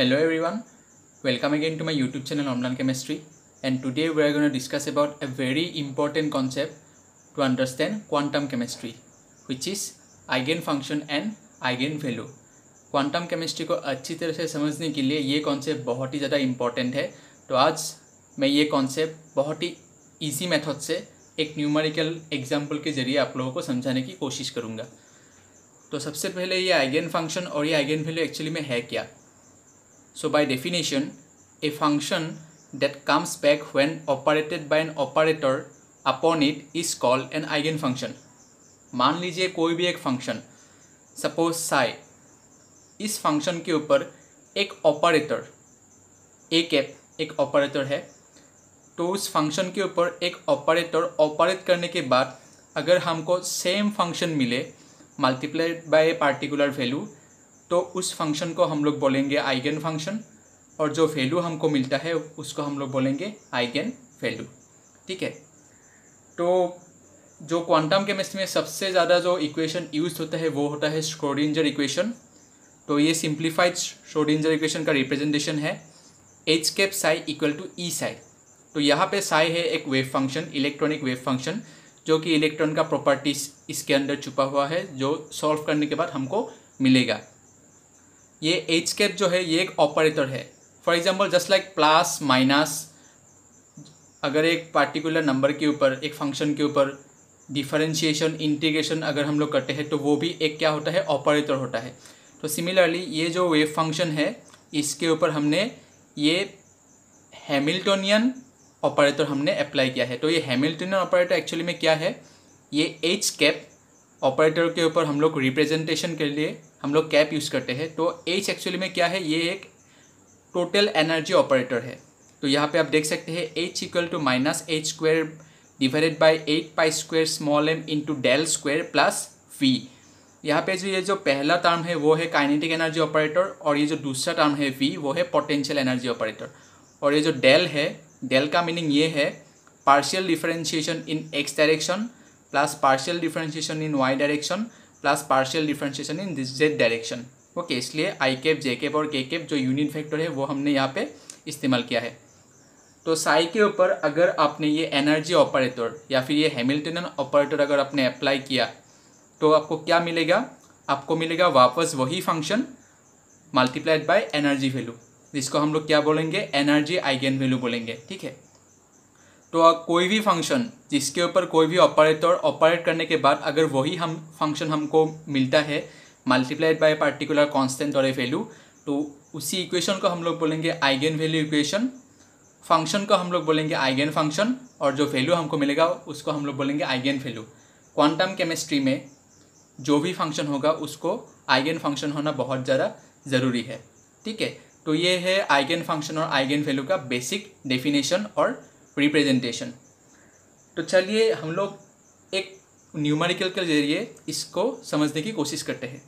Hello everyone, welcome again to my YouTube channel Online Chemistry and today we are going to discuss about a very important concept to understand quantum chemistry which is eigenfunction and eigenvalue. Quantum chemistry को अच्छी तरह से समझने के लिए ये concept बहुत ही ज़्यादा इम्पॉर्टेंट है तो आज मैं ये कॉन्सेप्ट बहुत ही ईजी मेथड से एक न्यूमेरिकल एग्जाम्पल के जरिए आप लोगों को समझाने की कोशिश करूँगा तो सबसे पहले ये आइगन फंक्शन और ये आइगन वैल्यू एक्चुअली में है क्या So by definition, a function that comes back when operated by an operator upon it is called an eigen function मान लीजिए कोई भी एक फंक्शन सपोज साई इस फंक्शन के ऊपर एक ऑपरेटर ए कैप एक ऑपरेटर है तो उस फंक्शन के ऊपर एक ऑपरेटर ऑपरेट करने के बाद अगर हमको सेम फंक्शन मिले multiplied by a particular value तो उस फंक्शन को हम लोग बोलेंगे आइगन फंक्शन और जो वैल्यू हमको मिलता है उसको हम लोग बोलेंगे आइगन वैल्यू ठीक है तो जो क्वांटम केमिस्ट्री में सबसे ज़्यादा जो इक्वेशन यूज होता है वो होता है श्रोडिंजर इक्वेशन तो ये सिंप्लीफाइड श्रोडिंजर इक्वेशन का रिप्रेजेंटेशन है H cap psi equal to E psi तो यहाँ पे साई है एक wave function electronic wave function जो कि इलेक्ट्रॉन का प्रॉपर्टीज इसके अंदर छुपा हुआ है जो सॉल्व करने के बाद हमको मिलेगा ये एच कैप जो है ये एक ऑपरेटर है for example just like plus minus अगर एक पार्टिकुलर नंबर के ऊपर एक फंक्शन के ऊपर डिफरेंशिएशन इंटीग्रेशन अगर हम लोग करते हैं तो वो भी एक क्या होता है ऑपरेटर होता है तो सिमिलरली ये जो वेव फंक्शन है इसके ऊपर हमने ये हैमिल्टोनियन ऑपरेटर हमने अप्लाई किया है तो ये हैमिल्टोनियन ऑपरेटर एक्चुअली में क्या है ये एच कैप ऑपरेटर के ऊपर हम लोग रिप्रेजेंटेशन के लिए हम लोग कैप यूज़ करते हैं तो एच एक्चुअली में क्या है ये एक टोटल एनर्जी ऑपरेटर है तो यहाँ पे आप देख सकते हैं H equal to minus H square divided by eight pi square small M into del square plus V यहाँ पे जो ये जो पहला टर्म है वो है काइनेटिक एनर्जी ऑपरेटर और ये जो दूसरा टर्म है वी वो है पोटेंशियल एनर्जी ऑपरेटर और ये जो डेल है डेल का मीनिंग ये है partial differentiation in X direction plus partial differentiation in Y direction plus partial differentiation in this Z direction okay इसलिए आई कैप जे कैप और के कैप जो यूनिट फैक्टर है वो हमने यहाँ पे इस्तेमाल किया है तो साई के ऊपर अगर आपने ये एनर्जी ऑपरेटर या फिर ये हेमिल्टनियन ऑपरेटर अगर आपने अप्लाई किया तो आपको क्या मिलेगा आपको मिलेगा वापस वही function multiplied by energy value जिसको हम लोग क्या बोलेंगे एनर्जी आइगेन वैल्यू बोलेंगे ठीक है तो कोई भी फंक्शन जिसके ऊपर कोई भी ऑपरेटर ऑपरेट करने के बाद अगर वही हम फंक्शन हमको मिलता है मल्टीप्लाइड बाय पार्टिकुलर कांस्टेंट और ए वैल्यू तो उसी इक्वेशन को हम लोग बोलेंगे आइगेन वैल्यू इक्वेशन फंक्शन को हम लोग बोलेंगे आइगेन फंक्शन और जो वैल्यू हमको मिलेगा उसको हम लोग बोलेंगे आइगेन वैल्यू क्वांटम केमिस्ट्री में जो भी फंक्शन होगा उसको आइगेन फंक्शन होना बहुत ज़्यादा ज़रूरी है ठीक है तो ये है आइगेन फंक्शन और आइगेन वैल्यू का बेसिक डेफिनेशन और रिप्रेजेंटेशन तो चलिए हम लोग एक न्यूमेरिकल के जरिए इसको समझने की कोशिश करते हैं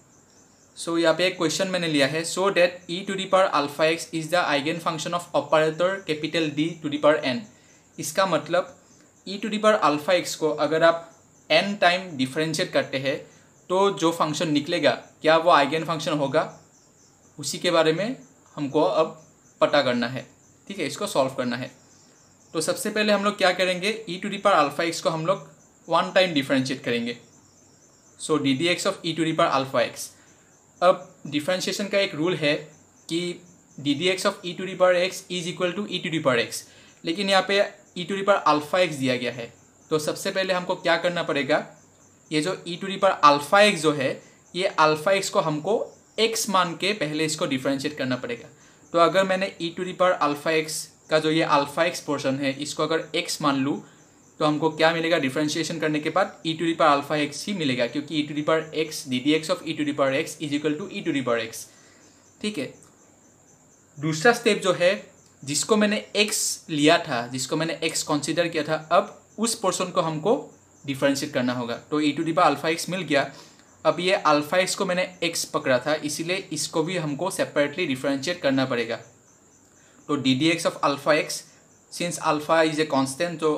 सो so, यहाँ पे एक क्वेश्चन मैंने लिया है so that E to the power alpha X is the eigenfunction of operator capital D to the power N इसका मतलब E to the power alpha X को अगर आप एन टाइम डिफ्रेंशिएट करते हैं तो जो फंक्शन निकलेगा क्या वो आइगन फंक्शन होगा उसी के बारे में हमको अब पता करना है ठीक है इसको सॉल्व करना है तो सबसे पहले हम लोग क्या करेंगे E to the power alpha X को हम लोग वन टाइम डिफ्रेंशिएट करेंगे so D D X of E to the power alpha X अब डिफ्रेंशिएशन का एक रूल है कि D D X of E to the power X is equal to E to the power X लेकिन यहाँ पे E to the power alpha X दिया गया है तो सबसे पहले हमको क्या करना पड़ेगा ये जो E to the power alpha X जो है ये अल्फ़ा एक्स को हमको एक्स मान के पहले इसको डिफ्रेंशिएट करना पड़ेगा तो अगर मैंने E to the power alpha X का जो ये अल्फ़ा एक्स पोर्शन है इसको अगर एक्स मान लूँ तो हमको क्या मिलेगा डिफ्रेंशिएशन करने के बाद E to the power alpha X ही मिलेगा क्योंकि E to the power X D D X of E to the power X is equal to E to the power X ठीक है दूसरा स्टेप जो है जिसको मैंने एक्स लिया था जिसको मैंने एक्स कंसीडर किया था अब उस पोर्सन को हमको डिफ्रेंशिएट करना होगा तो E to the power alpha X मिल गया अब ये अल्फा एक्स को मैंने एक्स पकड़ा था इसीलिए इसको भी हमको सेपरेटली डिफ्रेंशिएट करना पड़ेगा तो D D X of alpha X since alpha is a constant तो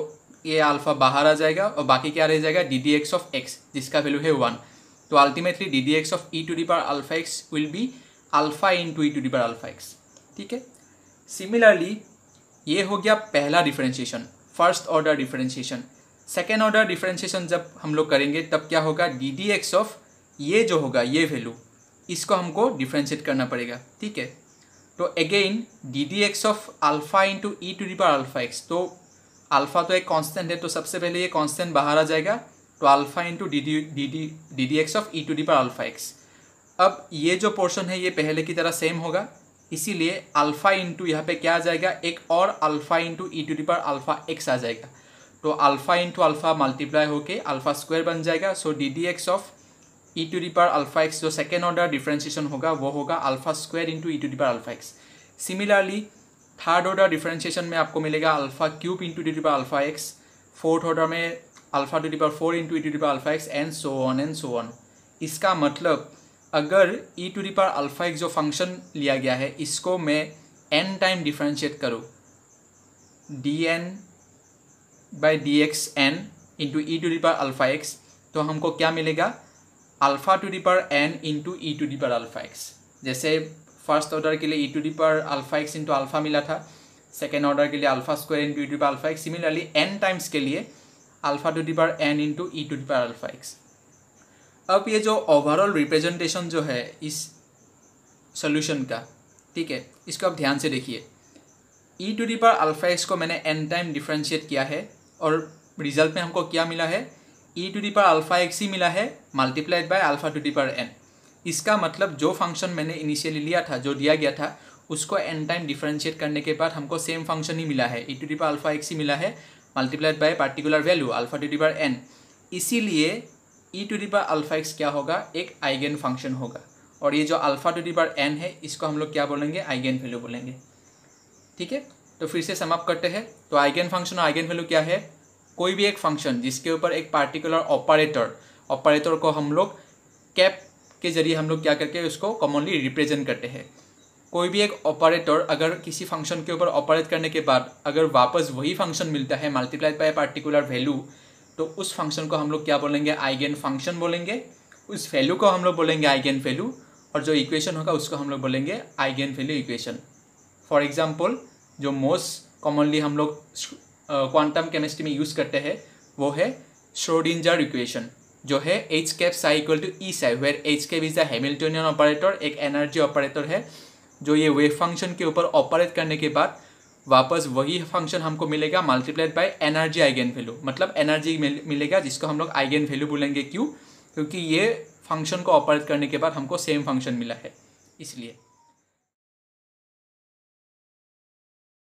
ये अल्फ़ा बाहर आ जाएगा और बाकी क्या रह जाएगा D D X of X जिसका वैल्यू है वन तो ultimately D D X of E to the power alpha X will be alpha into E to the power alpha X ठीक है सिमिलरली ये हो गया पहला differentiation first order differentiation second order differentiation जब हम लोग करेंगे तब क्या होगा डी डी एक्स ऑफ ये जो होगा ये वैल्यू इसको हमको डिफ्रेंशिएट करना पड़ेगा ठीक है तो again D D X of alpha into E to the alpha X तो अल्फ़ा तो एक कांस्टेंट है तो सबसे पहले ये कांस्टेंट बाहर आ जाएगा तो alpha into D D D D D X of E to the alpha X अब ये जो पोर्शन है ये पहले की तरह सेम होगा इसीलिए अल्फ़ा इंटू यहाँ पे क्या आ जाएगा एक और alpha into E to the power alpha X आ जाएगा तो अल्फ़ा इंटू अल्फ़ा मल्टीप्लाई होके अल्फ़ा स्क्वायर बन जाएगा so D D X of E to the power alpha X जो सेकेंड ऑर्डर डिफ्रेंशिएशन होगा वो होगा alpha square into E to the power alpha X similarly third order differentiation में आपको मिलेगा alpha cube into the power alpha X fourth order में alpha to the पर four into E to the power alpha X and so on and so on इसका मतलब अगर E to the power alpha X जो function लिया गया है इसको मैं एन टाइम डिफ्रेंशिएट करूँ D N by D X N into E to the power alpha X तो हमको क्या मिलेगा alpha to the power N into E to दिपार पर अल्फ़ा एक्स जैसे फर्स्ट ऑर्डर के लिए ई टू दिपार power alpha x into alpha मिला था सेकेंड ऑर्डर के लिए alpha square into E to the power alpha X similarly N times के लिए alpha to the power N into E to दिपार पर अल्फ़ा एक्स अब ये जो ओवरऑल रिप्रेजेंटेशन जो है इस सोल्यूशन का ठीक है इसको आप ध्यान से देखिए E to the power alpha X को मैंने एन टाइम डिफ्रेंशिएट किया है और रिजल्ट में हमको क्या मिला है E to the power alpha X ही मिला है multiplied by alpha to the power N इसका मतलब जो फंक्शन मैंने इनिशियली लिया था जो दिया गया था उसको एन टाइम डिफ्रेंशिएट करने के बाद हमको सेम फंक्शन ही मिला है E to the power alpha X ही मिला है multiplied by particular value alpha to the power N इसीलिए E to the power alpha X क्या होगा एक आइगेन फंक्शन होगा और ये जो alpha to the power N है इसको हम लोग क्या बोलेंगे आइगेन वैल्यू बोलेंगे ठीक है तो फिर से समाप्त करते हैं तो आइगेन फंक्शन और आइगेन वैल्यू क्या है कोई भी एक फंक्शन जिसके ऊपर एक पार्टिकुलर ऑपरेटर ऑपरेटर को हम लोग कैप के जरिए हम लोग क्या करके उसको कॉमनली रिप्रेजेंट करते हैं कोई भी एक ऑपरेटर अगर किसी फंक्शन के ऊपर ऑपरेट करने के बाद अगर वापस वही फंक्शन मिलता है मल्टीप्लाइड बाय पार्टिकुलर वैल्यू तो उस फंक्शन को हम लोग क्या बोलेंगे आइगेन फंक्शन बोलेंगे उस वैल्यू को हम लोग बोलेंगे आइगेन वैल्यू और जो इक्वेशन होगा उसको हम लोग बोलेंगे eigenvalue equation for example जो मोस्ट कॉमनली हम लोग क्वांटम केमिस्ट्री में यूज़ करते हैं वो है श्रोडिंजर इक्वेशन जो है H cap psi equal to E psi where H cap is the Hamiltonian operator एक एनर्जी ऑपरेटर है जो ये वेव फंक्शन के ऊपर ऑपरेट करने के बाद वापस वही फंक्शन हमको मिलेगा multiplied by energy eigenvalue मतलब एनर्जी मिलेगा जिसको हम लोग आइगेन वैल्यू बोलेंगे क्यों क्योंकि ये फंक्शन को ऑपरेट करने के बाद हमको सेम फंक्शन मिला है इसलिए